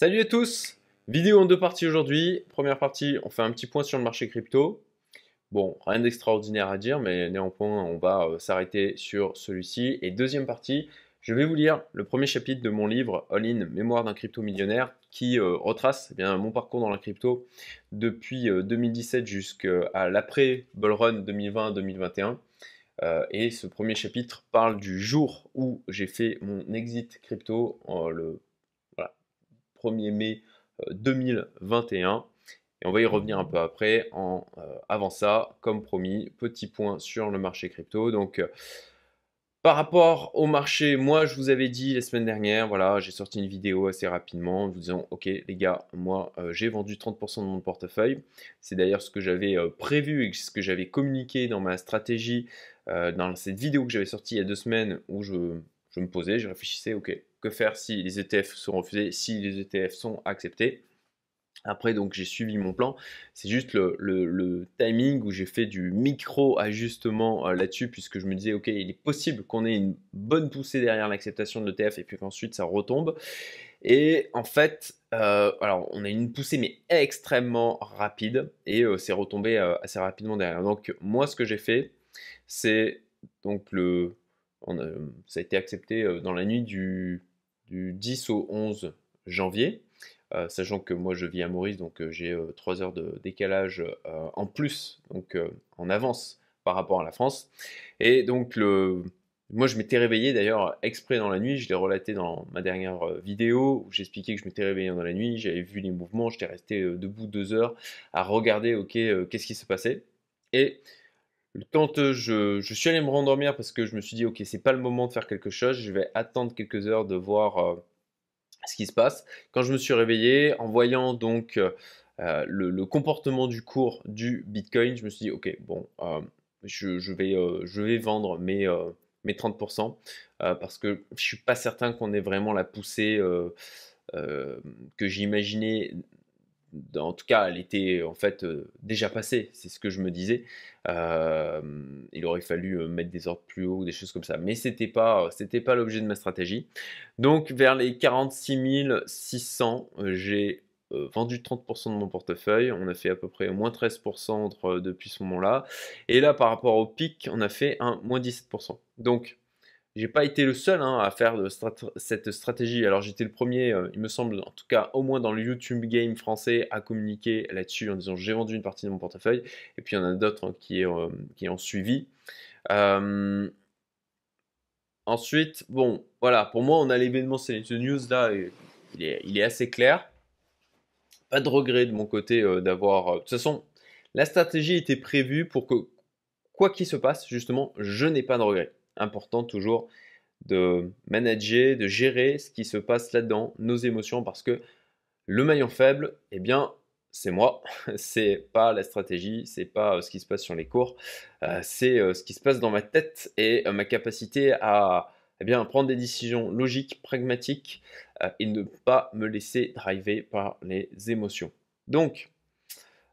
Salut à tous Vidéo en deux parties aujourd'hui. Première partie, on fait un petit point sur le marché crypto. Bon, rien d'extraordinaire à dire, mais néanmoins, on va euh, s'arrêter sur celui-ci. Et deuxième partie, je vais vous lire le premier chapitre de mon livre All In, Mémoire d'un crypto millionnaire, qui euh, retrace eh bien, mon parcours dans la crypto depuis 2017 euh, jusqu'à l'après Bull Run 2020-2021. et ce premier chapitre parle du jour où j'ai fait mon exit crypto, le 1er mai 2021. Euh, et on va y revenir un peu après. En, euh, avant ça, comme promis, petit point sur le marché crypto. Donc, euh, par rapport au marché, moi, je vous avais dit la semaine dernière, voilà, j'ai sorti une vidéo assez rapidement en vous disant, ok, les gars, moi, j'ai vendu 30% de mon portefeuille. C'est d'ailleurs ce que j'avais prévu et ce que j'avais communiqué dans ma stratégie, dans cette vidéo que j'avais sortie il y a deux semaines où je je me posais, je réfléchissais, ok, que faire si les ETF sont refusés, si les ETF sont acceptés après, donc, j'ai suivi mon plan. C'est juste le, timing où j'ai fait du micro-ajustement euh, là-dessus, puisque je me disais, OK, il est possible qu'on ait une bonne poussée derrière l'acceptation de l'ETF et puis qu'ensuite ça retombe. Et en fait, euh, alors, on a une poussée, mais extrêmement rapide, et euh, c'est retombé assez rapidement derrière. Donc, moi, ce que j'ai fait, c'est donc le euh, ça a été accepté euh, dans la nuit du, 10 au 11 janvier. Euh, sachant que moi je vis à Maurice, donc j'ai trois 3 heures de décalage en plus, donc en avance par rapport à la France. Et donc le... moi je m'étais réveillé d'ailleurs exprès dans la nuit, je l'ai relaté dans ma dernière vidéo où j'expliquais que je m'étais réveillé dans la nuit, j'avais vu les mouvements, j'étais resté debout 2 heures à regarder, ok, qu'est-ce qui se passait. Et quand euh, je, suis allé me rendormir parce que je me suis dit, ok, c'est pas le moment de faire quelque chose, je vais attendre quelques heures de voir euh, ce qui se passe. Quand je me suis réveillé, en voyant donc euh, le, comportement du cours du Bitcoin, je me suis dit, ok, bon, je, vais, je vais vendre mes, mes 30% parce que je suis pas certain qu'on ait vraiment la poussée. que j'imaginais en tout cas, elle était en fait euh, déjà passée, c'est ce que je me disais. Euh, il aurait fallu euh, mettre des ordres plus hauts, des choses comme ça. Mais c'était pas, c'était pas l'objet de ma stratégie. Donc vers les 46 600, j'ai vendu 30% de mon portefeuille. On a fait à peu près moins 13% depuis ce moment-là. Et là, par rapport au pic, on a fait un moins 17%. Donc j'ai pas été le seul hein, à faire cette stratégie. Alors j'étais le premier, euh, il me semble, en tout cas au moins dans le YouTube game français, à communiquer là-dessus en disant j'ai vendu une partie de mon portefeuille. Et puis il y en a d'autres hein, euh, qui, ont suivi. Euh, ensuite, bon, voilà, pour moi on a l'événement Select News là, il, est, il est, assez clair. Pas de regret de mon côté d'avoir. De toute façon, la stratégie était prévue pour que quoi qu'il se passe, justement, je n'ai pas de regret important toujours de manager, de gérer ce qui se passe là-dedans, nos émotions, parce que le maillon faible, eh bien, c'est moi, c'est pas la stratégie, c'est pas euh, ce qui se passe sur les cours, euh, c'est euh, ce qui se passe dans ma tête et ma capacité à eh bien, prendre des décisions logiques, pragmatiques et ne pas me laisser driver par les émotions. Donc,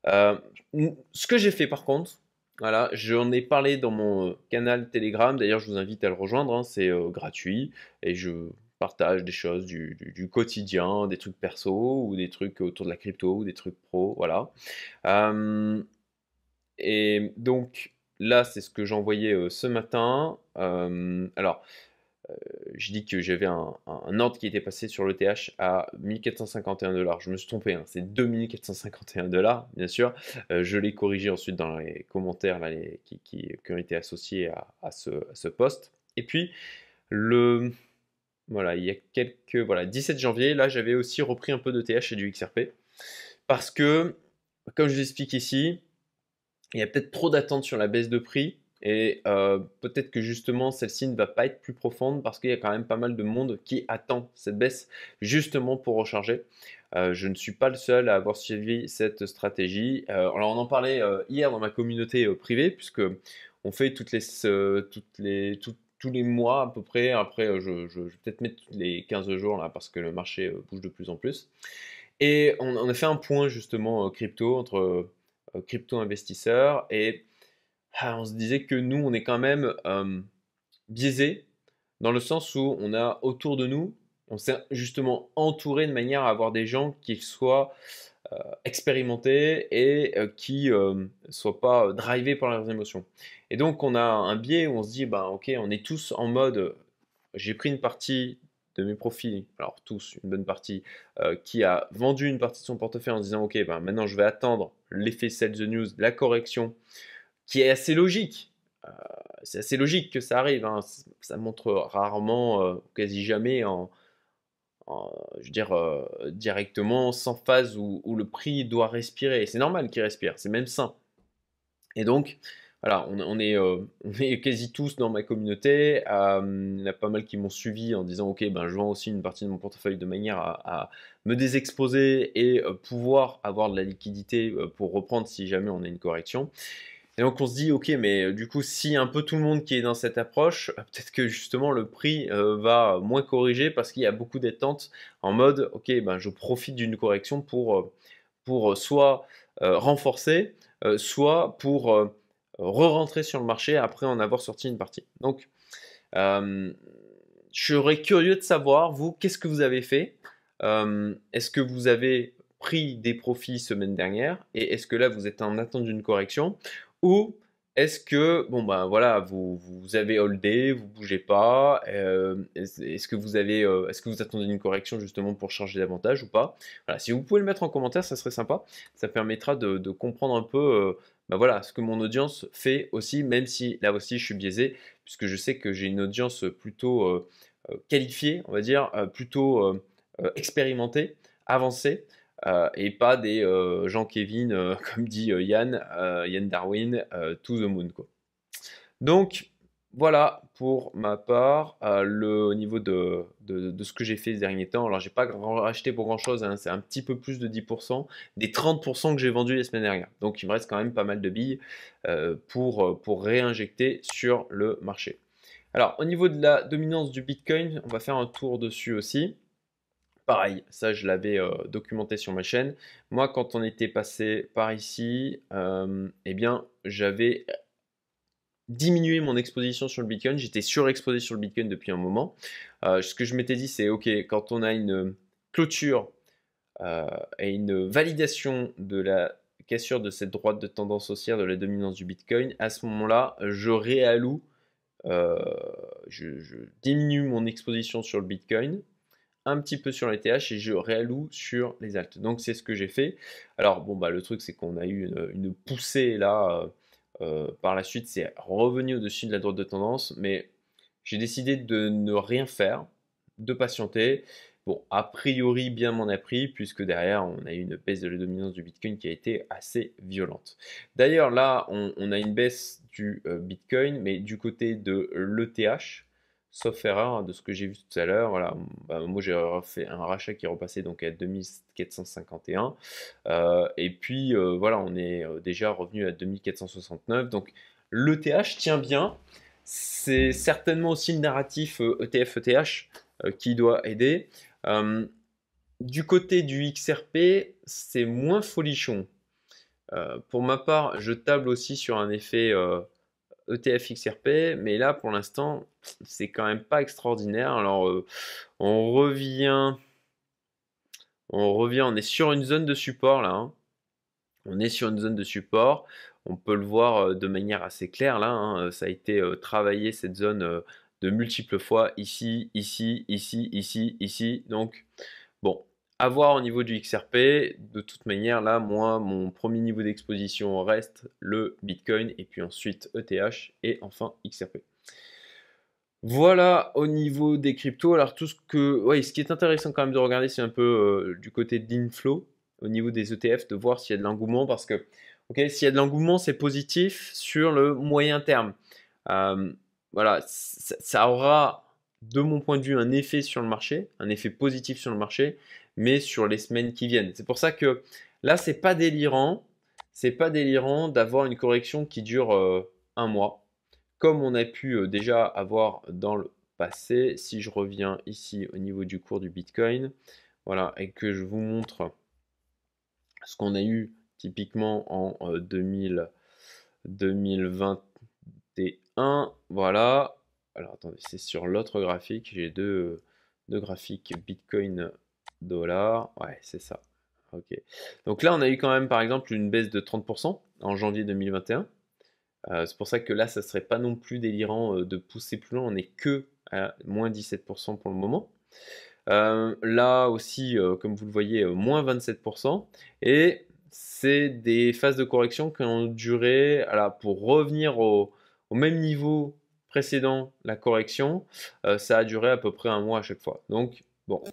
ce que j'ai fait par contre, voilà, j'en ai parlé dans mon euh, canal Telegram. D'ailleurs, je vous invite à le rejoindre. Hein. c'est euh, gratuit et je partage des choses du, quotidien, des trucs perso ou des trucs autour de la crypto ou des trucs pro. Voilà. Euh, et donc là, c'est ce que j'ai envoyé ce matin. alors, euh, je dis que j'avais un, ordre qui était passé sur le TH à 1451 dollars. Je me suis trompé, hein. c'est 2451 dollars, bien sûr. Euh, je l'ai corrigé ensuite dans les commentaires qui, ont été associés à, ce, poste. Et puis, le, voilà, il y a quelques, voilà, 17 janvier, là, j'avais aussi repris un peu de TH et du XRP. Parce que, comme je l'explique ici, il y a peut-être trop d'attentes sur la baisse de prix et euh, peut-être que justement, celle-ci ne va pas être plus profonde parce qu'il y a quand même pas mal de monde qui attend cette baisse justement pour recharger. Euh, je ne suis pas le seul à avoir suivi cette stratégie. Euh, alors on en parlait hier dans ma communauté privée puisque on fait toutes les, toutes les, tous les mois à peu près. Après, je, vais peut-être mettre les 15 jours là parce que le marché bouge de plus en plus. Et on, on a fait un point justement crypto entre crypto investisseurs et ah, on se disait que nous, on est quand même euh, biaisé dans le sens où on a autour de nous, on s'est justement entouré de manière à avoir des gens qui soient euh, expérimentés et euh, qui ne soient pas drivés par leurs émotions. Et donc, on a un biais où on se dit, bah, ok, on est tous en mode, j'ai pris une partie de mes profils, alors tous, une bonne partie, qui a vendu une partie de son portefeuille en disant Ok, ben maintenant je vais attendre l'effet Sell the News, la correction, qui est assez logique. Euh, c'est assez logique que ça arrive. Hein. Ça montre rarement, euh, quasi jamais, en, je dire, euh, directement, sans phase où, le prix doit respirer. C'est normal qu'il respire, c'est même sain. Et donc, voilà, on, est, quasi tous dans ma communauté. il y en a pas mal qui m'ont suivi en disant Ok, ben, je vends aussi une partie de mon portefeuille de manière à, à me désexposer et pouvoir avoir de la liquidité pour reprendre si jamais on a une correction. Et donc on se dit, ok, mais euh, du coup, si un peu tout le monde qui est dans cette approche, euh, peut-être que justement le prix euh, va moins corriger parce qu'il y a beaucoup d'attentes en mode, ok, ben, je profite d'une correction pour, pour soit renforcer, soit pour re-rentrer sur le marché après en avoir sorti une partie. Donc, je serais curieux de savoir, vous, qu'est-ce que vous avez fait Est-ce que vous avez pris des profits semaine dernière et est-ce que là vous êtes en attente d'une correction ou est-ce que, bon ben voilà, vous, vous avez holdé, vous bougez pas, euh, est-ce que vous avez, euh, est que vous attendez une correction justement pour changer davantage ou pas Voilà, si vous pouvez le mettre en commentaire, ça serait sympa, ça permettra de, comprendre un peu, euh, ben, voilà, ce que mon audience fait aussi, même si là aussi je suis biaisé, puisque je sais que j'ai une audience plutôt qualifiée, on va dire, plutôt expérimentée, avancée, euh, et pas des euh, jean kevin euh, comme dit Yann, Yann Darwin, to the moon. Quoi. Donc voilà pour ma part au niveau de, ce que j'ai fait ces derniers temps. Alors je n'ai pas racheté pour grand chose, hein, c'est un petit peu plus de 10% des 30% que j'ai vendu les semaines dernières. Donc il me reste quand même pas mal de billes pour réinjecter sur le marché. Alors au niveau de la dominance du Bitcoin, on va faire un tour dessus aussi pareil, ça je l'avais euh, documenté sur ma chaîne. Moi, quand on était passé par ici, euh, eh bien, j'avais diminué mon exposition sur le Bitcoin. J'étais surexposé sur le Bitcoin depuis un moment. Euh, ce que je m'étais dit, c'est ok, quand on a une clôture et une validation de la cassure de cette droite de tendance haussière de la dominance du Bitcoin, à ce moment-là, je réalloue, je diminue mon exposition sur le Bitcoin un petit peu sur les TH et je réalloue sur les ALT. Donc c'est ce que j'ai fait. Alors bon bah le truc c'est qu'on a eu une, poussée là euh, euh, par la suite, c'est revenu au-dessus de la droite de tendance, mais j'ai décidé de ne rien faire, de patienter. Bon, a priori, bien m'en a pris, puisque derrière, on a eu une baisse de la dominance du Bitcoin qui a été assez violente. D'ailleurs, là, on, a une baisse du euh, Bitcoin, mais du côté de l'ETH, sauf erreur hein, de ce que j'ai vu tout à l'heure, bah, moi j'ai fait un rachat qui est repassé donc à 2451, euh, et puis euh, voilà, on est euh, déjà revenu à 2469, donc l'ETH tient bien, c'est certainement aussi le narratif ETF-ETH e e qui doit aider. du côté du XRP, c'est moins folichon. pour ma part, je table aussi sur un effet ETF XRP, mais là pour l'instant c'est quand même pas extraordinaire. Alors euh, on revient, on revient, on est sur une zone de support là. Hein. On est sur une zone de support. On peut le voir euh, de manière assez claire là. Hein. Euh, ça a été travaillé cette zone de multiples fois ici, ici, ici, ici, ici. Donc avoir au niveau du XRP. De toute manière, là, moi, mon premier niveau d'exposition reste le Bitcoin, et puis ensuite ETH, et enfin XRP. Voilà au niveau des cryptos. Alors tout ce que, oui, ce qui est intéressant quand même de regarder, c'est un peu euh, du côté d'Inflow au niveau des ETF, de voir s'il y a de l'engouement, parce que, ok, s'il y a de l'engouement, c'est positif sur le moyen terme. Euh, voilà, ça aura, de mon point de vue, un effet sur le marché, un effet positif sur le marché, mais sur les semaines qui viennent. C'est pour ça que là, c'est pas délirant, c'est pas délirant d'avoir une correction qui dure euh, un mois, comme on a pu euh, déjà avoir dans le passé. Si je reviens ici au niveau du cours du Bitcoin, voilà, et que je vous montre ce qu'on a eu typiquement en 2021, euh, voilà. Alors attendez, c'est sur l'autre graphique, j'ai deux, deux graphiques Bitcoin dollars. Ouais, c'est ça. Ok. Donc là, on a eu quand même, par exemple, une baisse de 30% en janvier 2021. Euh, c'est pour ça que là, ça serait pas non plus délirant euh, de pousser plus loin. On n'est que à moins 17% pour le moment. Euh, là aussi, comme vous le voyez, moins 27%. Et c'est des phases de correction qui ont duré, alors pour revenir au, même niveau précédent, la correction, ça a duré à peu près un mois à chaque fois. Donc, bon,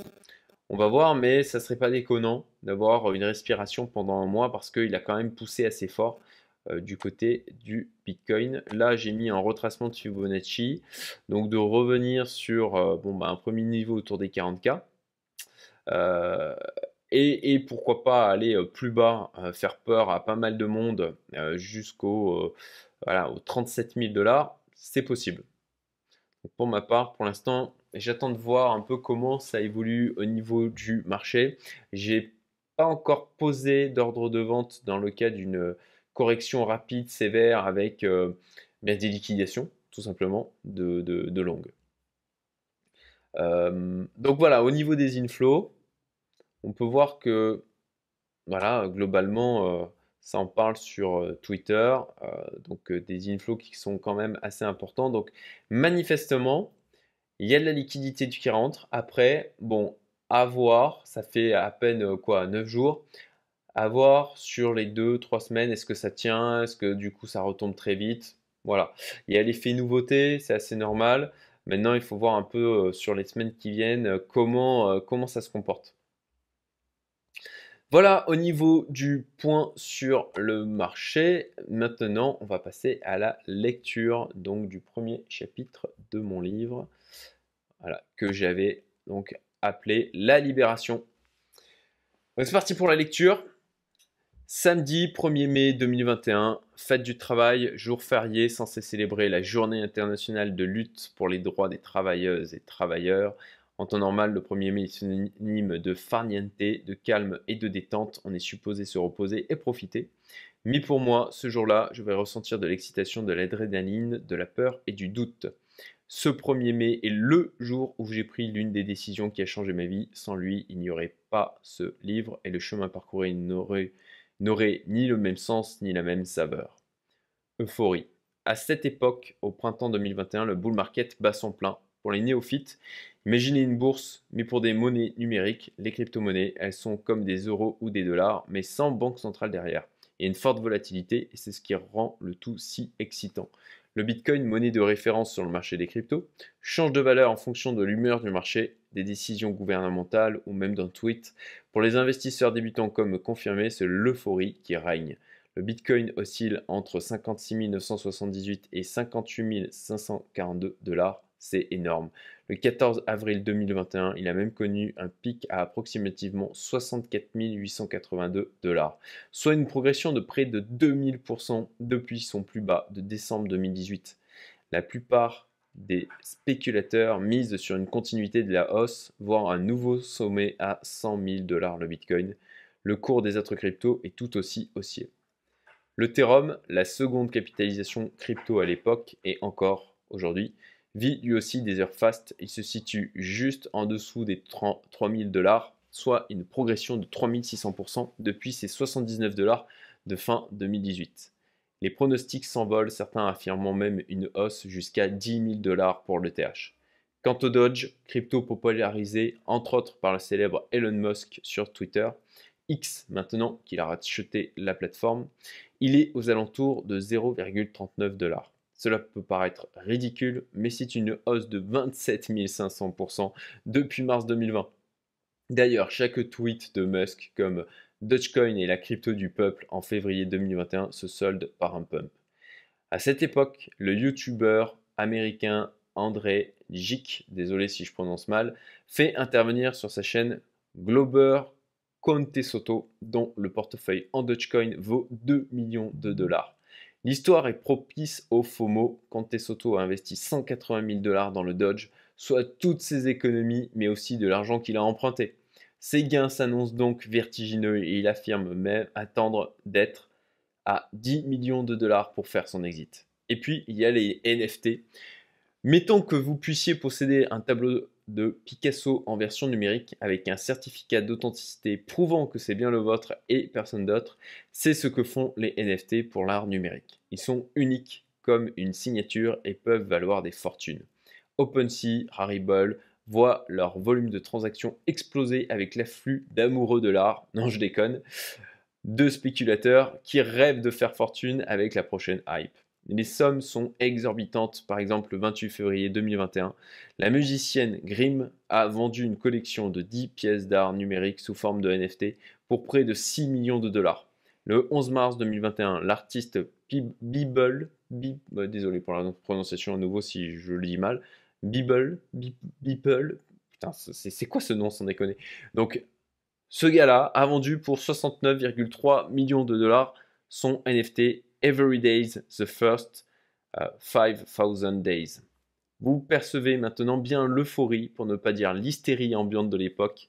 on va voir, mais ça serait pas déconnant d'avoir une respiration pendant un mois parce qu'il a quand même poussé assez fort euh, du côté du Bitcoin. Là, j'ai mis un retracement de Fibonacci, donc de revenir sur euh, bah, un premier niveau autour des 40K. Euh, et, pourquoi pas aller plus bas, faire peur à pas mal de monde jusqu'au voilà, 37 000 dollars, c'est possible. pour ma part, pour l'instant, J'attends de voir un peu comment ça évolue au niveau du marché. J'ai pas encore posé d'ordre de vente dans le cas d'une correction rapide, sévère, avec euh, ben, des liquidations, tout simplement, de, de, longue. Euh, donc voilà, au niveau des inflows, on peut voir que, voilà, globalement, euh, ça en parle sur Twitter, donc des inflows qui sont quand même assez importants. Donc manifestement, il y a de la liquidité qui rentre. Après, bon, à voir, ça fait à peine euh, quoi, 9 jours. À voir sur les 2-3 semaines, est-ce que ça tient Est-ce que du coup ça retombe très vite Voilà. Il y a l'effet nouveauté, c'est assez normal. Maintenant, il faut voir un peu euh, sur les semaines qui viennent euh, comment, comment ça se comporte. Voilà au niveau du point sur le marché. Maintenant, on va passer à la lecture donc du premier chapitre de mon livre que j'avais donc appelé la libération. c'est parti pour la lecture. Samedi 1er mai 2021, fête du travail, jour férié censé célébrer la journée internationale de lutte pour les droits des travailleuses et travailleurs. En temps normal, le 1er mai est synonyme de farniente, de calme et de détente. On est supposé se reposer et profiter. Mais pour moi, ce jour-là, je vais ressentir de l'excitation, de l'adrénaline, de la peur et du doute. Ce 1er mai est le jour où j'ai pris l'une des décisions qui a changé ma vie. Sans lui, il n'y aurait pas ce livre et le chemin parcouru n'aurait ni le même sens ni la même saveur. Euphorie. À cette époque, au printemps 2021, le bull market bat son plein. Pour les néophytes, imaginez une bourse, mais pour des monnaies numériques, les crypto-monnaies, elles sont comme des euros ou des dollars, mais sans banque centrale derrière. Il y a une forte volatilité et c'est ce qui rend le tout si excitant. Le Bitcoin, monnaie de référence sur le marché des cryptos, change de valeur en fonction de l'humeur du marché, des décisions gouvernementales ou même d'un tweet. Pour les investisseurs débutants comme confirmé, c'est l'euphorie qui règne. Le Bitcoin oscille entre 56 978 et 58 542 dollars. C'est énorme. Le 14 avril 2021, il a même connu un pic à approximativement 64 882 dollars, soit une progression de près de 2000% depuis son plus bas de décembre 2018. La plupart des spéculateurs misent sur une continuité de la hausse, voire un nouveau sommet à 100 000 dollars le Bitcoin. Le cours des autres cryptos est tout aussi haussier. Le thérum, la seconde capitalisation crypto à l'époque, et encore aujourd'hui vit lui aussi des heures fast, Il se situe juste en dessous des 3000 dollars, soit une progression de 3600% depuis ses 79 dollars de fin 2018. Les pronostics s'envolent, certains affirmant même une hausse jusqu'à 10 000 dollars pour TH. Quant au Dodge, crypto popularisé entre autres par le célèbre Elon Musk sur Twitter, X maintenant qu'il a racheté la plateforme, il est aux alentours de 0,39 dollars. Cela peut paraître ridicule, mais c'est une hausse de 27 500% depuis mars 2020. D'ailleurs, chaque tweet de Musk comme Dogecoin et la crypto du peuple en février 2021 se solde par un pump. À cette époque, le YouTuber américain André Gic, désolé si je prononce mal, fait intervenir sur sa chaîne Glober Conte Soto, dont le portefeuille en Dogecoin vaut 2 millions de dollars. L'histoire est propice au FOMO. quand Tessoto a investi 180 000 dollars dans le Dodge, soit toutes ses économies, mais aussi de l'argent qu'il a emprunté. Ses gains s'annoncent donc vertigineux et il affirme même attendre d'être à 10 millions de dollars pour faire son exit. Et puis, il y a les NFT. Mettons que vous puissiez posséder un tableau de Picasso en version numérique avec un certificat d'authenticité prouvant que c'est bien le vôtre et personne d'autre. C'est ce que font les NFT pour l'art numérique. Ils sont uniques comme une signature et peuvent valoir des fortunes. OpenSea, Rarible voient leur volume de transactions exploser avec l'afflux d'amoureux de l'art. Non, je déconne. De spéculateurs qui rêvent de faire fortune avec la prochaine hype. Les sommes sont exorbitantes. Par exemple, le 28 février 2021, la musicienne Grimm a vendu une collection de 10 pièces d'art numérique sous forme de NFT pour près de 6 millions de dollars. Le 11 mars 2021, l'artiste Bibble, bah, désolé pour la prononciation à nouveau si je le dis mal, Bibble, c'est quoi ce nom sans déconner Donc, ce gars-là a vendu pour 69,3 millions de dollars son NFT every days the first 5000 euh, days. Vous percevez maintenant bien l'euphorie, pour ne pas dire l'hystérie ambiante de l'époque.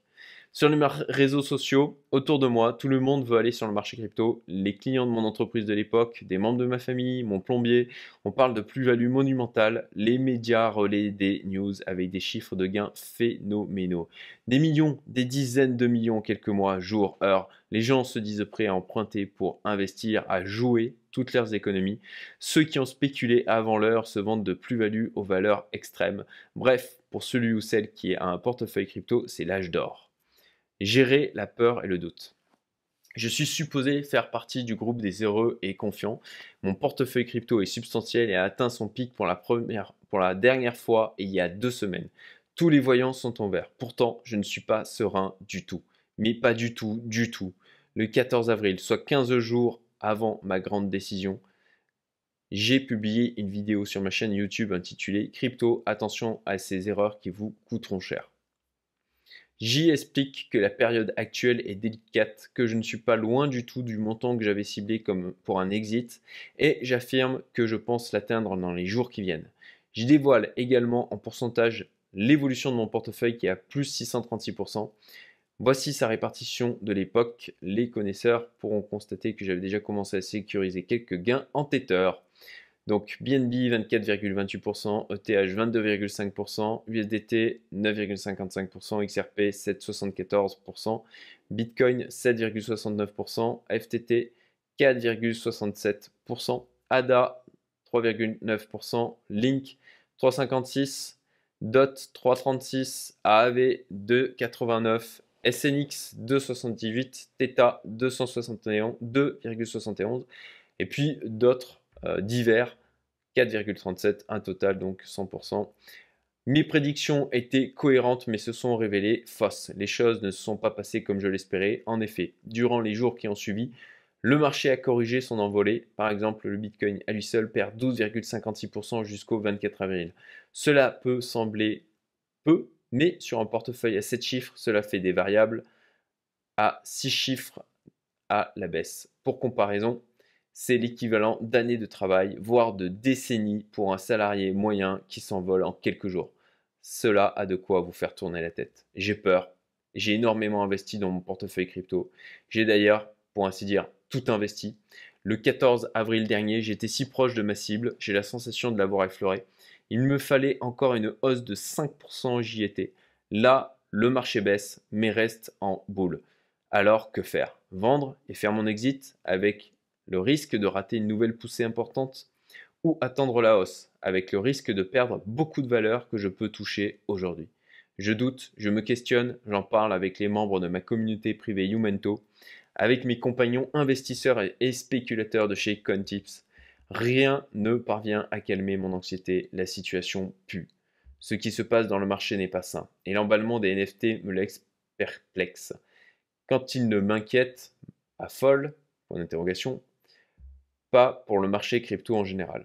Sur les réseaux sociaux, autour de moi, tout le monde veut aller sur le marché crypto. Les clients de mon entreprise de l'époque, des membres de ma famille, mon plombier, on parle de plus-value monumentale. Les médias relaient des news avec des chiffres de gains phénoménaux. Des millions, des dizaines de millions quelques mois, jours, heures. Les gens se disent prêts à emprunter pour investir, à jouer toutes leurs économies. Ceux qui ont spéculé avant l'heure se vendent de plus-value aux valeurs extrêmes. Bref, pour celui ou celle qui a un portefeuille crypto, c'est l'âge d'or. Gérer la peur et le doute. Je suis supposé faire partie du groupe des heureux et confiants. Mon portefeuille crypto est substantiel et a atteint son pic pour la, première, pour la dernière fois il y a deux semaines. Tous les voyants sont en vert. Pourtant, je ne suis pas serein du tout. Mais pas du tout, du tout. Le 14 avril, soit 15 jours avant ma grande décision, j'ai publié une vidéo sur ma chaîne YouTube intitulée Crypto, attention à ces erreurs qui vous coûteront cher. J'y explique que la période actuelle est délicate, que je ne suis pas loin du tout du montant que j'avais ciblé comme pour un exit, et j'affirme que je pense l'atteindre dans les jours qui viennent. J'y dévoile également en pourcentage l'évolution de mon portefeuille qui est à plus 636%. Voici sa répartition de l'époque. Les connaisseurs pourront constater que j'avais déjà commencé à sécuriser quelques gains en Tether. Donc BNB 24,28%, ETH 22,5%, USDT 9,55%, XRP 7,74%, Bitcoin 7,69%, FTT 4,67%, ADA 3,9%, Link 3,56%, DOT 3,36%, AAV 2,89% SNX 278, Theta 271, et puis d'autres euh, divers 4,37, un total donc 100%. Mes prédictions étaient cohérentes mais se sont révélées fausses. Les choses ne se sont pas passées comme je l'espérais. En effet, durant les jours qui ont suivi, le marché a corrigé son envolée. Par exemple, le Bitcoin à lui seul perd 12,56% jusqu'au 24 avril. Cela peut sembler peu mais sur un portefeuille à 7 chiffres, cela fait des variables à 6 chiffres à la baisse. Pour comparaison, c'est l'équivalent d'années de travail, voire de décennies pour un salarié moyen qui s'envole en quelques jours. Cela a de quoi vous faire tourner la tête. J'ai peur. J'ai énormément investi dans mon portefeuille crypto. J'ai d'ailleurs, pour ainsi dire, tout investi. Le 14 avril dernier, j'étais si proche de ma cible, j'ai la sensation de l'avoir effleurée. Il me fallait encore une hausse de 5% JT. Là, le marché baisse, mais reste en boule. Alors que faire Vendre et faire mon exit avec le risque de rater une nouvelle poussée importante ou attendre la hausse avec le risque de perdre beaucoup de valeur que je peux toucher aujourd'hui. Je doute, je me questionne, j'en parle avec les membres de ma communauté privée Youmento, avec mes compagnons investisseurs et spéculateurs de chez CoinTips. Rien ne parvient à calmer mon anxiété, la situation pue. Ce qui se passe dans le marché n'est pas sain, et l'emballement des NFT me laisse perplexe. Quand il ne m'inquiète, affole, point d'interrogation, pas pour le marché crypto en général.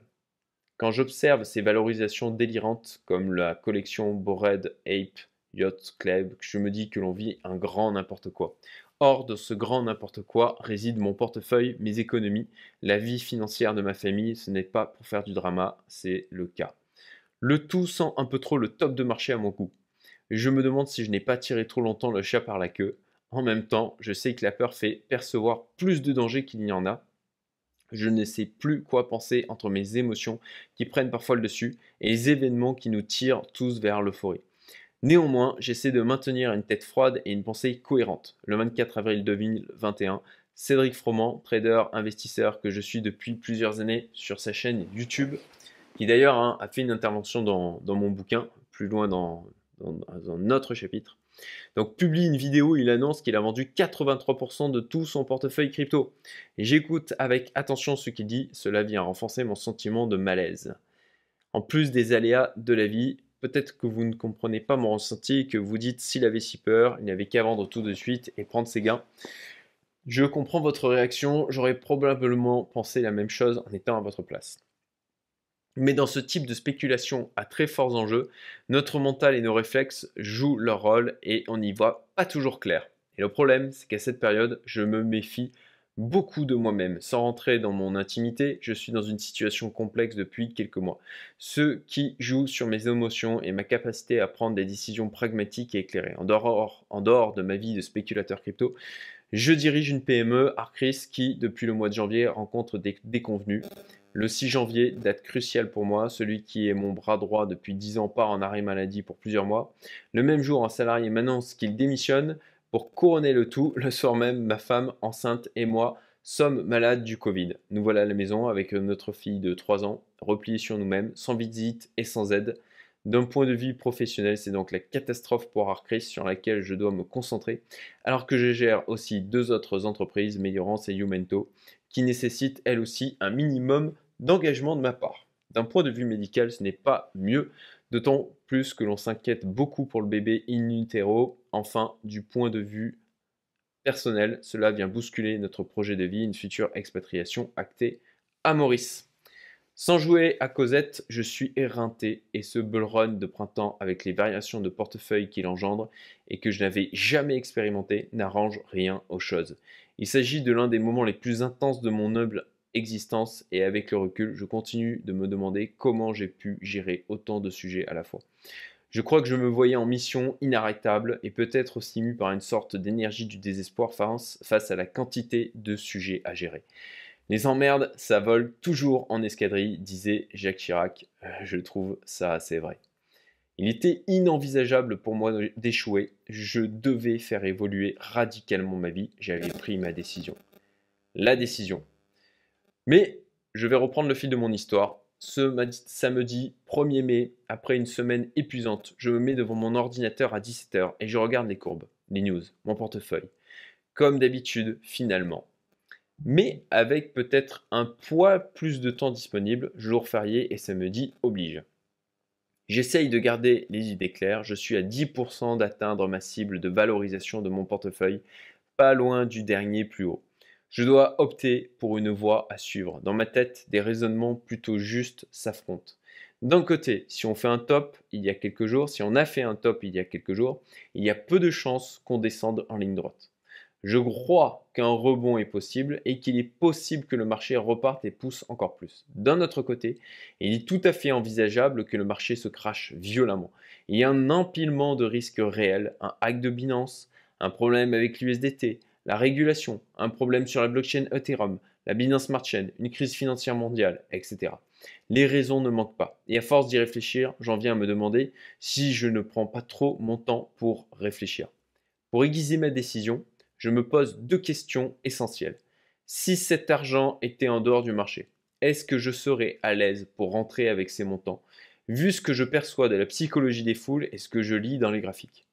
Quand j'observe ces valorisations délirantes comme la collection Bored Ape Yacht Club, je me dis que l'on vit un grand n'importe quoi. Hors de ce grand n'importe quoi réside mon portefeuille, mes économies, la vie financière de ma famille. Ce n'est pas pour faire du drama, c'est le cas. Le tout sent un peu trop le top de marché à mon goût. Je me demande si je n'ai pas tiré trop longtemps le chat par la queue. En même temps, je sais que la peur fait percevoir plus de dangers qu'il n'y en a. Je ne sais plus quoi penser entre mes émotions qui prennent parfois le dessus et les événements qui nous tirent tous vers l'euphorie. Néanmoins, j'essaie de maintenir une tête froide et une pensée cohérente. Le 24 avril 2021, Cédric Froment, trader, investisseur que je suis depuis plusieurs années sur sa chaîne YouTube, qui d'ailleurs hein, a fait une intervention dans, mon bouquin, plus loin dans, un autre notre chapitre. Donc publie une vidéo, où il annonce qu'il a vendu 83% de tout son portefeuille crypto. j'écoute avec attention ce qu'il dit, cela vient renforcer mon sentiment de malaise. En plus des aléas de la vie, Peut-être que vous ne comprenez pas mon ressenti, que vous dites s'il avait si peur, il n'y avait qu'à vendre tout de suite et prendre ses gains. Je comprends votre réaction, j'aurais probablement pensé la même chose en étant à votre place. Mais dans ce type de spéculation à très forts enjeux, notre mental et nos réflexes jouent leur rôle et on n'y voit pas toujours clair. Et le problème, c'est qu'à cette période, je me méfie beaucoup de moi-même. Sans rentrer dans mon intimité, je suis dans une situation complexe depuis quelques mois. Ce qui joue sur mes émotions et ma capacité à prendre des décisions pragmatiques et éclairées. En dehors, de ma vie de spéculateur crypto, je dirige une PME, Arcris, qui, depuis le mois de janvier, rencontre des déconvenus. Le 6 janvier, date cruciale pour moi, celui qui est mon bras droit depuis 10 ans part en arrêt maladie pour plusieurs mois. Le même jour, un salarié m'annonce qu'il démissionne. Pour couronner le tout, le soir même, ma femme enceinte et moi sommes malades du Covid. Nous voilà à la maison avec euh, notre fille de 3 ans, repliée sur nous-mêmes, sans visite et sans aide. D'un point de vue professionnel, c'est donc la catastrophe pour Arcris sur laquelle je dois me concentrer, alors que je gère aussi deux autres entreprises, Meliorance et Youmento, qui nécessitent elles aussi un minimum d'engagement de ma part. D'un point de vue médical, ce n'est pas mieux. D'autant plus que l'on s'inquiète beaucoup pour le bébé in utero. Enfin, du point de vue personnel, cela vient bousculer notre projet de vie, une future expatriation actée à Maurice. Sans jouer à Cosette, je suis éreinté et ce bull run de printemps avec les variations de portefeuille qu'il engendre et que je n'avais jamais expérimenté n'arrange rien aux choses. Il s'agit de l'un des moments les plus intenses de mon noble existence et avec le recul, je continue de me demander comment j'ai pu gérer autant de sujets à la fois. Je crois que je me voyais en mission inarrêtable et peut-être aussi mu par une sorte d'énergie du désespoir face à la quantité de sujets à gérer. Les emmerdes, ça vole toujours en escadrille, disait Jacques Chirac. Euh, je trouve ça assez vrai. Il était inenvisageable pour moi d'échouer. Je devais faire évoluer radicalement ma vie. J'avais pris ma décision. La décision, mais je vais reprendre le fil de mon histoire. Ce samedi 1er mai, après une semaine épuisante, je me mets devant mon ordinateur à 17h et je regarde les courbes, les news, mon portefeuille. Comme d'habitude, finalement. Mais avec peut-être un poids plus de temps disponible, jour férié et samedi oblige. J'essaye de garder les idées claires, je suis à 10% d'atteindre ma cible de valorisation de mon portefeuille, pas loin du dernier plus haut. Je dois opter pour une voie à suivre. Dans ma tête, des raisonnements plutôt justes s'affrontent. D'un côté, si on fait un top il y a quelques jours, si on a fait un top il y a quelques jours, il y a peu de chances qu'on descende en ligne droite. Je crois qu'un rebond est possible et qu'il est possible que le marché reparte et pousse encore plus. D'un autre côté, il est tout à fait envisageable que le marché se crache violemment. Il y a un empilement de risques réels, un hack de Binance, un problème avec l'USDT, la régulation, un problème sur la blockchain Ethereum, la Binance Smart Chain, une crise financière mondiale, etc. Les raisons ne manquent pas. Et à force d'y réfléchir, j'en viens à me demander si je ne prends pas trop mon temps pour réfléchir. Pour aiguiser ma décision, je me pose deux questions essentielles. Si cet argent était en dehors du marché, est-ce que je serais à l'aise pour rentrer avec ces montants, vu ce que je perçois de la psychologie des foules et ce que je lis dans les graphiques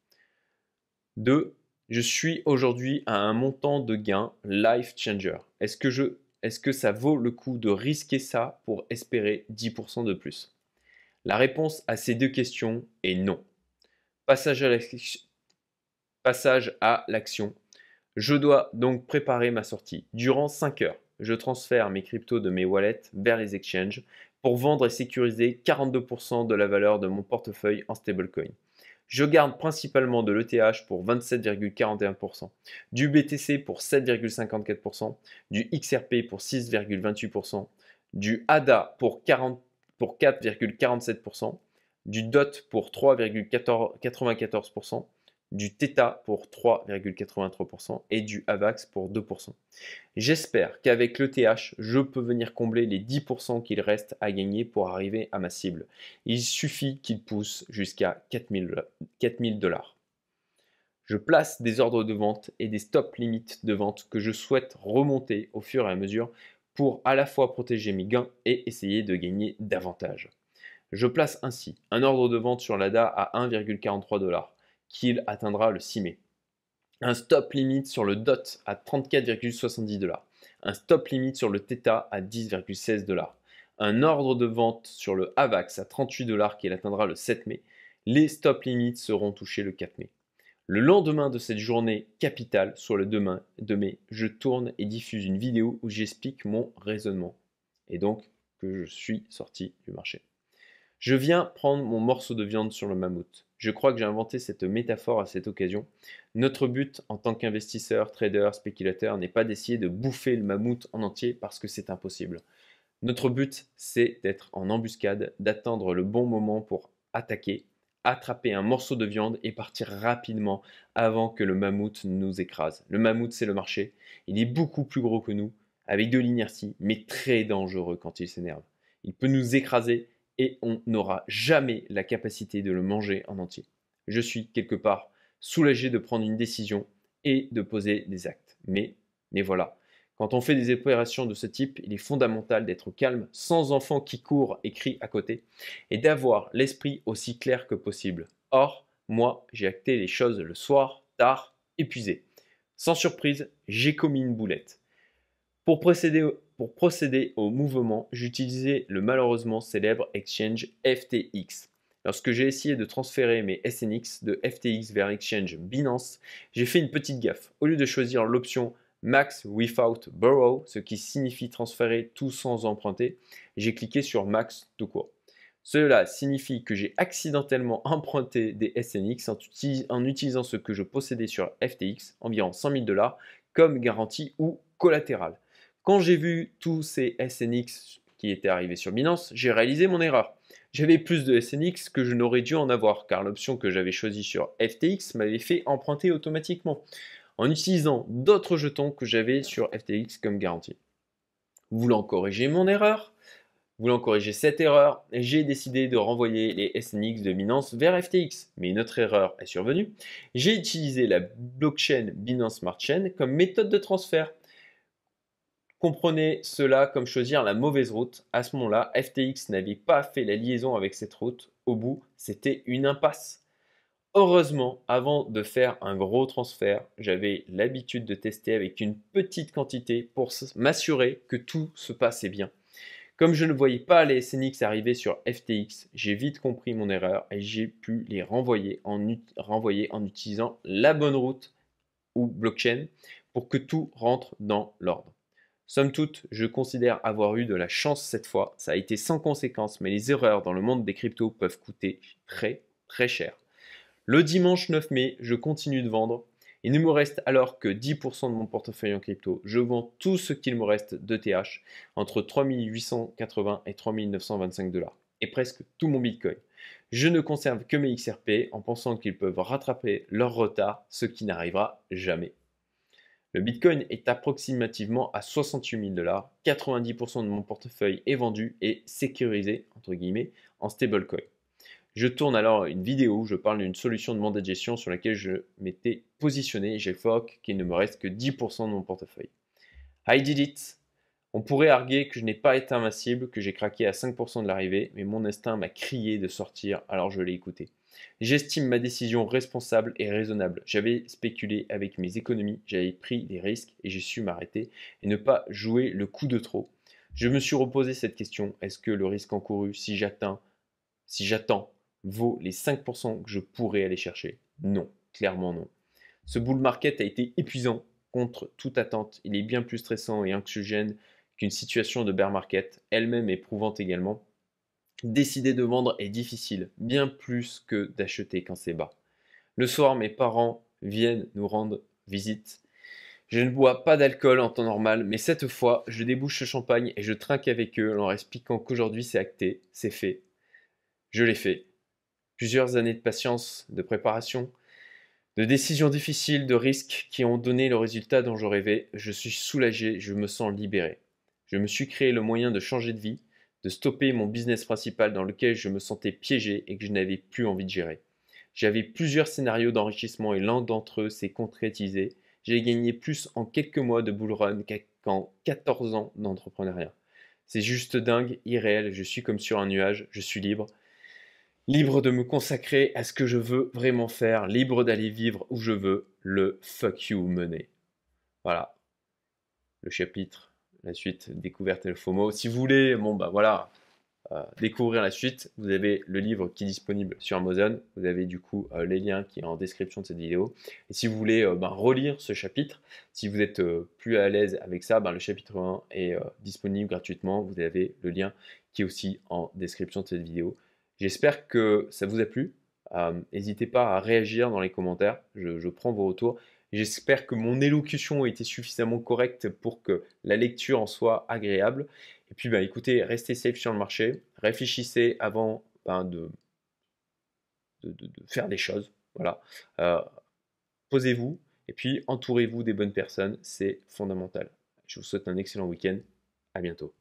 2 je suis aujourd'hui à un montant de gain life changer. Est-ce que, est que ça vaut le coup de risquer ça pour espérer 10% de plus La réponse à ces deux questions est non. Passage à l'action. Passage à l'action. Je dois donc préparer ma sortie. Durant 5 heures, je transfère mes cryptos de mes wallets vers les exchanges pour vendre et sécuriser 42% de la valeur de mon portefeuille en stablecoin. Je garde principalement de l'ETH pour 27,41%, du BTC pour 7,54%, du XRP pour 6,28%, du ADA pour, 4,47%, du DOT pour 3,94%, du Theta pour 3,83% et du Avax pour 2%. J'espère qu'avec le TH, je peux venir combler les 10% qu'il reste à gagner pour arriver à ma cible. Il suffit qu'il pousse jusqu'à 4000 dollars. Je place des ordres de vente et des stop limites de vente que je souhaite remonter au fur et à mesure pour à la fois protéger mes gains et essayer de gagner davantage. Je place ainsi un ordre de vente sur l'ADA à 1,43 dollars qu'il atteindra le 6 mai. Un stop limit sur le DOT à 34,70 dollars. Un stop limit sur le TETA à 10,16 dollars. Un ordre de vente sur le AVAX à 38 dollars qu'il atteindra le 7 mai. Les stop limits seront touchés le 4 mai. Le lendemain de cette journée capitale, soit le 2 mai, je tourne et diffuse une vidéo où j'explique mon raisonnement et donc que je suis sorti du marché. Je viens prendre mon morceau de viande sur le mammouth. Je crois que j'ai inventé cette métaphore à cette occasion. Notre but en tant qu'investisseur, trader, spéculateur n'est pas d'essayer de bouffer le mammouth en entier parce que c'est impossible. Notre but, c'est d'être en embuscade, d'attendre le bon moment pour attaquer, attraper un morceau de viande et partir rapidement avant que le mammouth nous écrase. Le mammouth, c'est le marché. Il est beaucoup plus gros que nous, avec de l'inertie, mais très dangereux quand il s'énerve. Il peut nous écraser et on n'aura jamais la capacité de le manger en entier. Je suis quelque part soulagé de prendre une décision et de poser des actes. Mais, mais voilà, quand on fait des opérations de ce type, il est fondamental d'être calme, sans enfant qui court et crie à côté, et d'avoir l'esprit aussi clair que possible. Or, moi, j'ai acté les choses le soir, tard, épuisé. Sans surprise, j'ai commis une boulette. Pour procéder pour procéder au mouvement, j'utilisais le malheureusement célèbre exchange FTX. Lorsque j'ai essayé de transférer mes SNX de FTX vers Exchange Binance, j'ai fait une petite gaffe. Au lieu de choisir l'option Max Without Borrow, ce qui signifie transférer tout sans emprunter, j'ai cliqué sur Max tout court. Cela signifie que j'ai accidentellement emprunté des SNX en, utilisant ce que je possédais sur FTX, environ 100 000 dollars, comme garantie ou collatéral. Quand j'ai vu tous ces SNX qui étaient arrivés sur Binance, j'ai réalisé mon erreur. J'avais plus de SNX que je n'aurais dû en avoir car l'option que j'avais choisie sur FTX m'avait fait emprunter automatiquement en utilisant d'autres jetons que j'avais sur FTX comme garantie. Voulant corriger mon erreur, voulant corriger cette erreur, j'ai décidé de renvoyer les SNX de Binance vers FTX. Mais une autre erreur est survenue. J'ai utilisé la blockchain Binance Smart Chain comme méthode de transfert. Comprenez cela comme choisir la mauvaise route. À ce moment-là, FTX n'avait pas fait la liaison avec cette route. Au bout, c'était une impasse. Heureusement, avant de faire un gros transfert, j'avais l'habitude de tester avec une petite quantité pour m'assurer que tout se passait bien. Comme je ne voyais pas les SNX arriver sur FTX, j'ai vite compris mon erreur et j'ai pu les renvoyer en, renvoyer en utilisant la bonne route ou blockchain pour que tout rentre dans l'ordre. Somme toute, je considère avoir eu de la chance cette fois. Ça a été sans conséquence, mais les erreurs dans le monde des cryptos peuvent coûter très très cher. Le dimanche 9 mai, je continue de vendre. Il ne me reste alors que 10% de mon portefeuille en crypto. Je vends tout ce qu'il me reste de TH entre 3880 et 3925 dollars et presque tout mon Bitcoin. Je ne conserve que mes XRP en pensant qu'ils peuvent rattraper leur retard, ce qui n'arrivera jamais. Le Bitcoin est approximativement à 68 000 dollars. 90% de mon portefeuille est vendu et sécurisé, entre guillemets, en stablecoin. Je tourne alors une vidéo où je parle d'une solution de mandat de gestion sur laquelle je m'étais positionné et j'évoque qu'il ne me reste que 10% de mon portefeuille. I did it! On pourrait arguer que je n'ai pas été invincible, que j'ai craqué à 5% de l'arrivée, mais mon instinct m'a crié de sortir, alors je l'ai écouté. J'estime ma décision responsable et raisonnable. J'avais spéculé avec mes économies, j'avais pris des risques et j'ai su m'arrêter et ne pas jouer le coup de trop. Je me suis reposé cette question, est-ce que le risque encouru, si j'atteins, si j'attends, vaut les 5% que je pourrais aller chercher Non, clairement non. Ce bull market a été épuisant contre toute attente. Il est bien plus stressant et anxiogène qu'une situation de bear market, elle-même éprouvante également. Décider de vendre est difficile, bien plus que d'acheter quand c'est bas. Le soir, mes parents viennent nous rendre visite. Je ne bois pas d'alcool en temps normal, mais cette fois, je débouche le champagne et je trinque avec eux en leur expliquant qu'aujourd'hui c'est acté, c'est fait. Je l'ai fait. Plusieurs années de patience, de préparation, de décisions difficiles, de risques qui ont donné le résultat dont je rêvais. Je suis soulagé, je me sens libéré. Je me suis créé le moyen de changer de vie de stopper mon business principal dans lequel je me sentais piégé et que je n'avais plus envie de gérer. J'avais plusieurs scénarios d'enrichissement et l'un d'entre eux s'est concrétisé. J'ai gagné plus en quelques mois de bull run qu'en 14 ans d'entrepreneuriat. C'est juste dingue, irréel, je suis comme sur un nuage, je suis libre. Libre de me consacrer à ce que je veux vraiment faire, libre d'aller vivre où je veux, le fuck you mené. Voilà, le chapitre la suite Découverte et le FOMO. Si vous voulez, bon bah voilà, euh, découvrir la suite, vous avez le livre qui est disponible sur Amazon. Vous avez du coup euh, les liens qui est en description de cette vidéo. Et si vous voulez euh, bah, relire ce chapitre, si vous êtes plus à l'aise avec ça, bah, le chapitre 1 est disponible gratuitement. Vous avez le lien qui est aussi en description de cette vidéo. J'espère que ça vous a plu. N'hésitez pas à réagir dans les commentaires. Je, je prends vos retours. J'espère que mon élocution a été suffisamment correcte pour que la lecture en soit agréable. Et puis, bah, écoutez, restez safe sur le marché, réfléchissez avant ben, de, de, faire des choses. Voilà. Euh, posez-vous et puis entourez-vous des bonnes personnes, c'est fondamental. Je vous souhaite un excellent week-end. À bientôt.